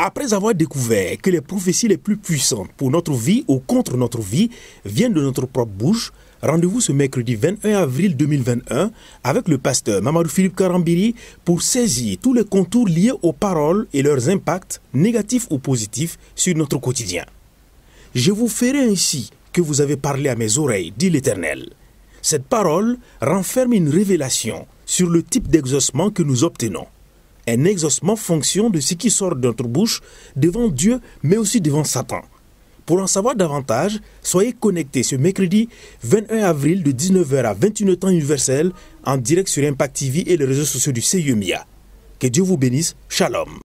Après avoir découvert que les prophéties les plus puissantes pour notre vie ou contre notre vie viennent de notre propre bouche, rendez-vous ce mercredi 21 avril 2021 avec le pasteur Mamadou Philippe Karambiri pour saisir tous les contours liés aux paroles et leurs impacts, négatifs ou positifs, sur notre quotidien. Je vous ferai ainsi que vous avez parlé à mes oreilles, dit l'Éternel. Cette parole renferme une révélation sur le type d'exaucement que nous obtenons un exaucement fonction de ce qui sort de notre bouche devant Dieu, mais aussi devant Satan. Pour en savoir davantage, soyez connectés ce mercredi 21 avril de 19h à 21h temps universel en direct sur Impact TV et les réseaux sociaux du CIEMIA. Que Dieu vous bénisse. Shalom.